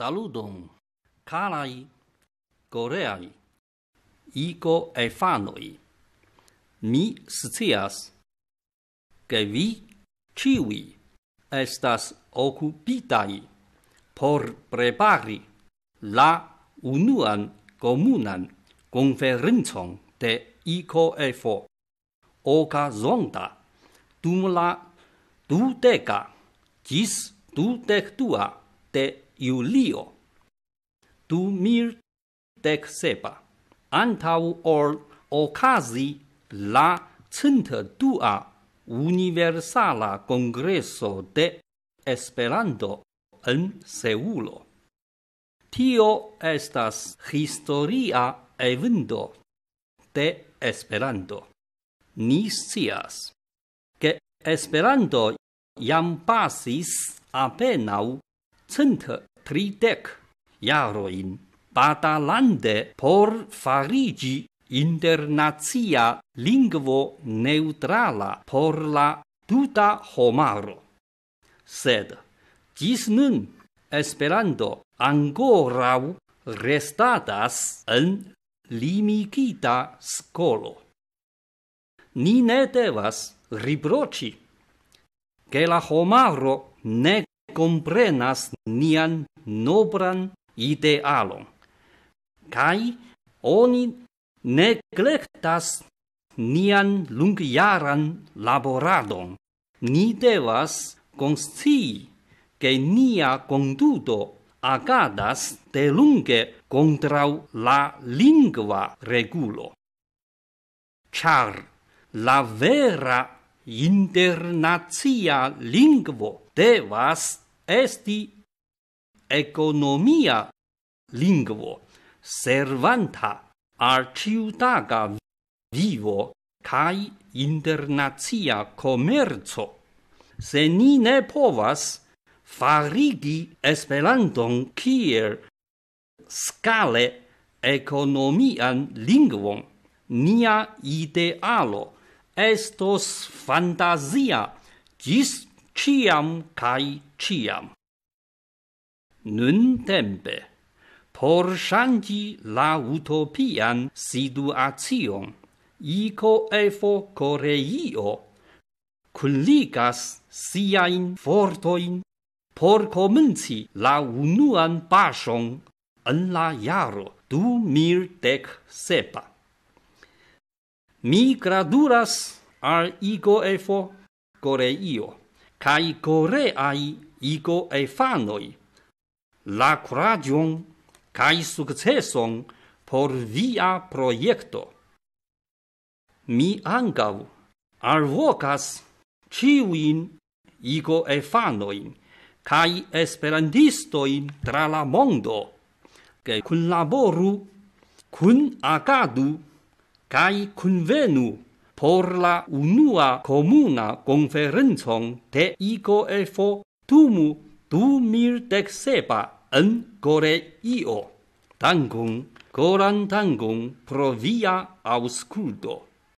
saludum carai coreai ico e fanoi mi scias che vi ciui estas occupitai por prepari la unuan comunan conferrinzon de ico e fo oca zonta tumula du teca gis du tectua te Iulio. Du mir dec sepa. Antau or ocasi la centa dua universala congresso de Esperanto en Seulo. Tio estas historia evento de Esperanto. Ni scias ke Esperanto jam pasis apenaŭ cent tritec iaroin batalande por farigi internazia lingvo neutrala por la tuta homaro. Sed, gis nun, esperando ancorau restatas en limikita scolo. Ni ne devas riproci che la homaro ne comprenas nian nobran idealon. Kai oni neglectas nian lungiaran laboradon. Ni devas consti che nia conduto agadas de lunge contra la lingua regulo. Char la vera internazia lingvo devas esti economia lingvo servanta al ciutaga vivo kai internazia commerzo se ni ne povas farigi esperanton kier scale economian lingvon nia idealo estos fantasia, gis ciam cae ciam. Nun tempe, por shanti la utopian situation, ico efo Coreio, culicas siain fortoin por comenci la unuan pasion en la jaro du mil dec sepa mi graduras ar ego efo gore cae gore ai ego efanoi, la curadion cae succeson por via proiecto. Mi angau ar vocas ciuin ego efanoin, cae esperandistoin tra la mondo, cae cun laboru, cun agadu, cae convenu por la unua comuna conferenzon de ico tumu 2017 sepa en gore io. Tangum, coran pro via auscudo.